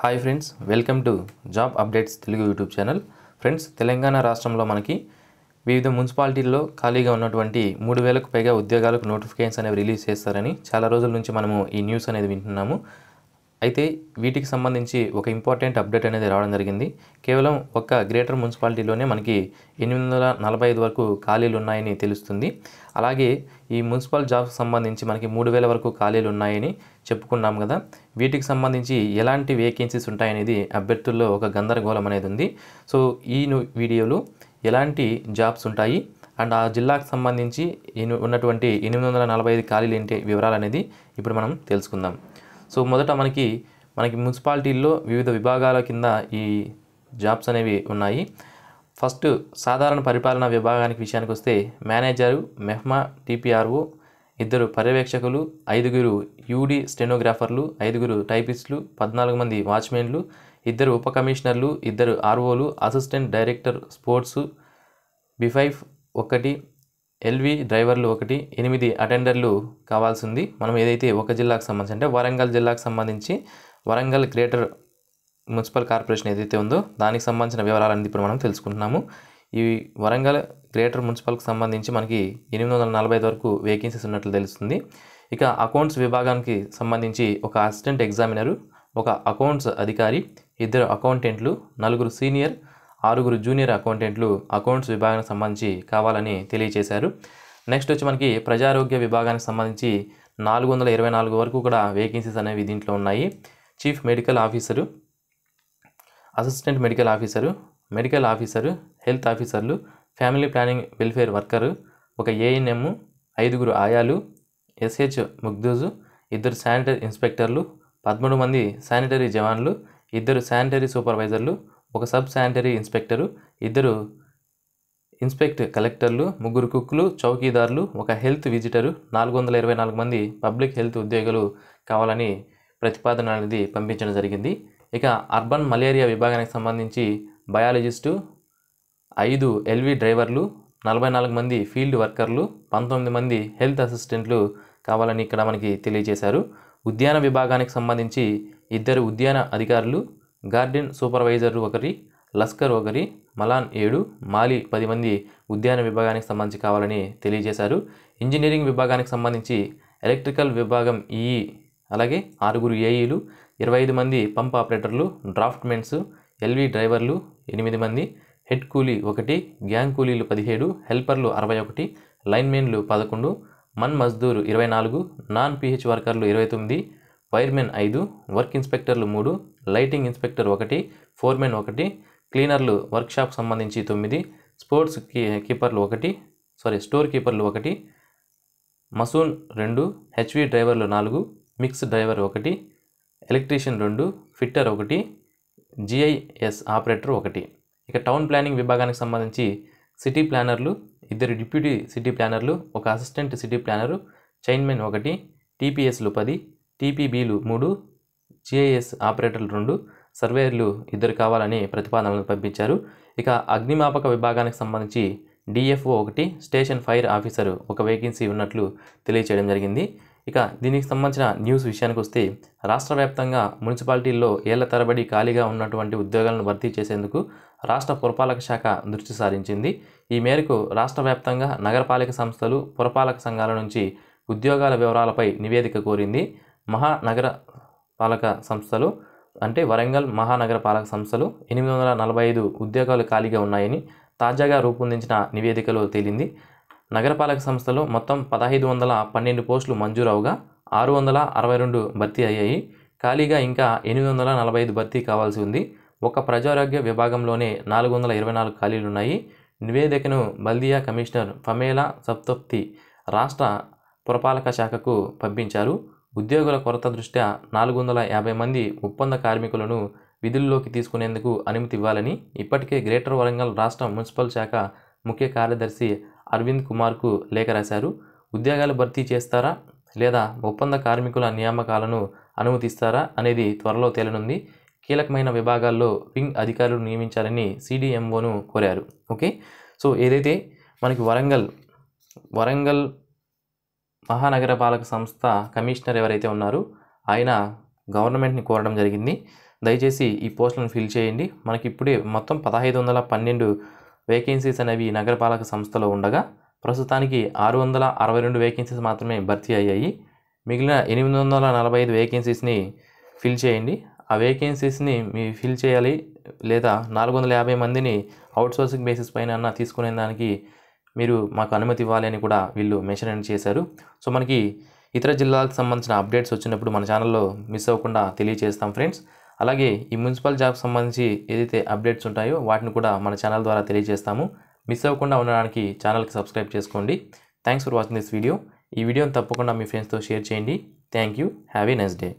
hi friends welcome to job updates Telugu YouTube channel friends Telangana రాష్ట్రంలో మనకి వివిధ మున్సిపాలిటీల్లో ఖాళీగా ఉన్నటువంటి మూడు వేలకు పైగా ఉద్యోగాలకు నోటిఫికేషన్స్ అనేవి రిలీజ్ చేస్తారని చాలా రోజుల నుంచి మనము ఈ న్యూస్ అనేది వింటున్నాము అయితే వీటికి సంబంధించి ఒక ఇంపార్టెంట్ అప్డేట్ అనేది రావడం జరిగింది కేవలం ఒక్క గ్రేటర్ మున్సిపాలిటీలోనే మనకి ఎనిమిది వందల నలభై ఐదు వరకు ఖాళీలు ఉన్నాయని తెలుస్తుంది అలాగే ఈ మున్సిపల్ జాబ్స్ సంబంధించి మనకి మూడు వేల వరకు ఖాళీలు ఉన్నాయని చెప్పుకున్నాం కదా వీటికి సంబంధించి ఎలాంటి వేకెన్సీస్ ఉంటాయనేది అభ్యర్థుల్లో ఒక గందరగోళం అనేది ఉంది సో ఈ వీడియోలో ఎలాంటి జాబ్స్ ఉంటాయి అండ్ ఆ జిల్లాకు సంబంధించి ఉన్నటువంటి ఎనిమిది వందల నలభై ఐదు ఖాళీలు ఏంటి వివరాలు అనేది ఇప్పుడు మనం తెలుసుకుందాం సో మొదట మనకి మనకి మున్సిపాలిటీల్లో వివిధ విభాగాల కింద ఈ జాబ్స్ అనేవి ఉన్నాయి ఫస్ట్ సాధారణ పరిపాలన విభాగానికి విషయానికి వస్తే మేనేజరు మెహ్మా టీపీఆర్ఓ ఇద్దరు పర్యవేక్షకులు ఐదుగురు యూడి స్టెనోగ్రాఫర్లు ఐదుగురు టైపిస్టులు పద్నాలుగు మంది వాచ్మెన్లు ఇద్దరు ఉప కమిషనర్లు ఇద్దరు ఆర్ఓలు అసిస్టెంట్ డైరెక్టర్ స్పోర్ట్స్ బిఫైఫ్ ఒకటి ఎల్వి డ్రైవర్లు ఒకటి ఎనిమిది అటెండర్లు కావాల్సింది మనం ఏదైతే ఒక జిల్లాకు సంబంధించి అంటే వరంగల్ జిల్లాకు సంబంధించి వరంగల్ గ్రేటర్ మున్సిపల్ కార్పొరేషన్ ఏదైతే ఉందో దానికి సంబంధించిన అనేది ఇప్పుడు మనం తెలుసుకుంటున్నాము ఈ వరంగల్ గ్రేటర్ మున్సిపల్కి సంబంధించి మనకి ఎనిమిది వందల నలభై ఐదు వరకు వేకెన్సీస్ ఉన్నట్లు తెలుస్తుంది ఇక అకౌంట్స్ విభాగానికి సంబంధించి ఒక అసిస్టెంట్ ఎగ్జామినరు ఒక అకౌంట్స్ అధికారి ఇద్దరు అకౌంటెంట్లు నలుగురు సీనియర్ ఆరుగురు జూనియర్ అకౌంటెంట్లు అకౌంట్స్ విభాగానికి సంబంధించి కావాలని తెలియజేశారు నెక్స్ట్ వచ్చి మనకి ప్రజారోగ్య విభాగానికి సంబంధించి నాలుగు వందల ఇరవై నాలుగు వరకు కూడా వేకెన్సీస్ అనేవి దీంట్లో ఉన్నాయి chief medical officer assistant medical officer medical officer health ఆఫీసర్లు ఫ్యామిలీ ప్లానింగ్ వెల్ఫేర్ వర్కరు ఒక ఏఎన్ఎం ఐదుగురు ఆయాలు ఎస్హెచ్ ముగ్దూజు ఇద్దరు శానిటరీ ఇన్స్పెక్టర్లు పదమూడు మంది శానిటరీ జవాన్లు ఇద్దరు శానిటరీ సూపర్వైజర్లు ఒక సబ్ శానిటరీ ఇన్స్పెక్టరు ఇద్దరు ఇన్స్పెక్ట్ కలెక్టర్లు ముగ్గురు కుక్కులు చౌకీదారులు ఒక హెల్త్ విజిటరు నాలుగు వందల ఇరవై నాలుగు మంది పబ్లిక్ హెల్త్ ఉద్యోగులు కావాలని ప్రతిపాదన అనేది పంపించడం జరిగింది ఇక అర్బన్ మలేరియా విభాగానికి సంబంధించి బయాలజిస్టు ఐదు ఎల్వి డ్రైవర్లు నలభై నాలుగు మంది ఫీల్డ్ వర్కర్లు పంతొమ్మిది మంది హెల్త్ అసిస్టెంట్లు కావాలని ఇక్కడ మనకి తెలియజేశారు ఉద్యాన విభాగానికి సంబంధించి ఇద్దరు ఉద్యాన అధికారులు గార్డెన్ సూపర్వైజర్లు ఒకరి లస్కర్ ఒకరి మలాన్ ఏడు మాలి పది మంది ఉద్యాన విభాగానికి సంబంధించి కావాలని తెలియజేశారు ఇంజనీరింగ్ విభాగానికి సంబంధించి ఎలక్ట్రికల్ విభాగం ఈఈ అలాగే ఆరుగురు ఏఈలు ఇరవై ఐదు మంది పంప్ ఆపరేటర్లు డ్రాఫ్ట్మెన్స్ ఎల్వి డ్రైవర్లు ఎనిమిది మంది హెడ్ కూలీ ఒకటి గ్యాంగ్ కూలీలు పదిహేడు హెల్పర్లు అరవై ఒకటి లైన్మెన్లు పదకొండు మన్ మజ్దూరు ఇరవై నాలుగు నాన్ పిహెచ్ వర్కర్లు ఇరవై తొమ్మిది ఫైర్మెన్ ఐదు వర్క్ ఇన్స్పెక్టర్లు మూడు లైటింగ్ ఇన్స్పెక్టర్ ఒకటి ఫోర్మెన్ ఒకటి క్లీనర్లు వర్క్షాప్ సంబంధించి తొమ్మిది స్పోర్ట్స్ కీపర్లు ఒకటి సారీ స్టోర్ కీపర్లు ఒకటి మసూన్ రెండు హెచ్వి డ్రైవర్లు నాలుగు మిక్స్ డ్రైవర్ ఒకటి ఎలక్ట్రీషియన్ రెండు ఫిట్టర్ ఒకటి జిఐఎస్ ఆపరేటర్ ఒకటి ఇక టౌన్ ప్లానింగ్ విభాగానికి సంబంధించి సిటీ ప్లానర్లు ఇద్దరు డిప్యూటీ సిటీ ప్లానర్లు ఒక అసిస్టెంట్ సిటీ ప్లానరు చైర్మన్ ఒకటి టీపీఎస్లు పది టీపీబీలు మూడు జిఐఎస్ ఆపరేటర్లు రెండు సర్వేయర్లు ఇద్దరు కావాలని ప్రతిపాదనలు పంపించారు ఇక అగ్నిమాపక విభాగానికి సంబంధించి డిఎఫ్ఓ ఒకటి స్టేషన్ ఫైర్ ఆఫీసర్ ఒక వేకెన్సీ ఉన్నట్లు తెలియచేయడం జరిగింది ఇక దీనికి సంబంధించిన న్యూస్ విషయానికి వస్తే రాష్ట్ర వ్యాప్తంగా మున్సిపాలిటీల్లో ఏళ్ల తరబడి ఖాళీగా ఉన్నటువంటి ఉద్యోగాలను భర్తీ చేసేందుకు రాష్ట్ర పురపాలక శాఖ దృష్టి సారించింది ఈ మేరకు రాష్ట్ర వ్యాప్తంగా నగరపాలక సంస్థలు పురపాలక సంఘాల నుంచి ఉద్యోగాల వివరాలపై నివేదిక కోరింది మహానగర పాలక సంస్థలు అంటే వరంగల్ మహానగర పాలక సంస్థలు ఎనిమిది వందల నలభై ఐదు ఉద్యోగాలు ఖాళీగా ఉన్నాయని తాజాగా రూపొందించిన నివేదికలో తేలింది నగరపాలక సంస్థలు మొత్తం పదహైదు వందల పన్నెండు పోస్టులు మంజూరవుగా ఆరు వందల అరవై రెండు భర్తీ అయ్యాయి ఖాళీగా ఇంకా ఎనిమిది వందల నలభై ఐదు భర్తీ కావాల్సి ఉంది ఒక ప్రజారోగ్య విభాగంలోనే నాలుగు వందల ఇరవై నాలుగు ఖాళీలు ఉన్నాయి నివేదికను బల్దియా కమిషనర్ ఫమేలా సప్తప్తి రాష్ట్ర పురపాలక శాఖకు పంపించారు ఉద్యోగుల కొరత దృష్ట్యా నాలుగు వందల యాభై మంది ఒప్పంద కార్మికులను విధుల్లోకి తీసుకునేందుకు అనుమతి ఇవ్వాలని ఇప్పటికే గ్రేటర్ వరంగల్ రాష్ట్ర మున్సిపల్ శాఖ ముఖ్య కార్యదర్శి అరవింద్ కుమార్కు లేఖ రాశారు ఉద్యోగాలు భర్తీ చేస్తారా లేదా ఒప్పంద కార్మికుల నియామకాలను అనుమతిస్తారా అనేది త్వరలో తేలనుంది కీలకమైన విభాగాల్లో వింగ్ అధికారులు నియమించాలని సిడిఎంఓను కోరారు ఓకే సో ఏదైతే మనకి వరంగల్ వరంగల్ మహానగర పాలక సంస్థ కమిషనర్ ఎవరైతే ఉన్నారో ఆయన గవర్నమెంట్ని కోరడం జరిగింది దయచేసి ఈ పోస్టులను ఫిల్ చేయండి మనకి ఇప్పుడే మొత్తం పదహైదు వందల పన్నెండు వేకెన్సీస్ అనేవి నగరపాలక సంస్థలో ఉండగా ప్రస్తుతానికి ఆరు వందల అరవై రెండు వేకెన్సీస్ మాత్రమే భర్తీ అయ్యాయి మిగిలిన ఎనిమిది వందల నలభై ఐదు వేకెన్సీస్ని ఫిల్ చేయండి ఆ వేకెన్సీస్ని మీ ఫిల్ చేయాలి లేదా నాలుగు వందల యాభై మందిని అవుట్సోర్సింగ్ బేసిస్ పైన తీసుకునే దానికి మీరు మాకు అనుమతి ఇవ్వాలి అని కూడా వీళ్ళు మెన్షన్ చేశారు సో మనకి ఇతర జిల్లాలకు సంబంధించిన అప్డేట్స్ వచ్చినప్పుడు మన ఛానల్లో మిస్ అవ్వకుండా తెలియజేస్తాం ఫ్రెండ్స్ అలాగే ఈ మున్సిపల్ జాబ్కి సంబంధించి ఏదైతే అప్డేట్స్ ఉంటాయో వాటిని కూడా మన ఛానల్ ద్వారా తెలియజేస్తాము మిస్ అవ్వకుండా ఉండడానికి ఛానల్కి సబ్స్క్రైబ్ చేసుకోండి thanks for watching this video ఈ వీడియోని తప్పకుండా మీ ఫ్రెండ్స్తో షేర్ చేయండి thank you have a day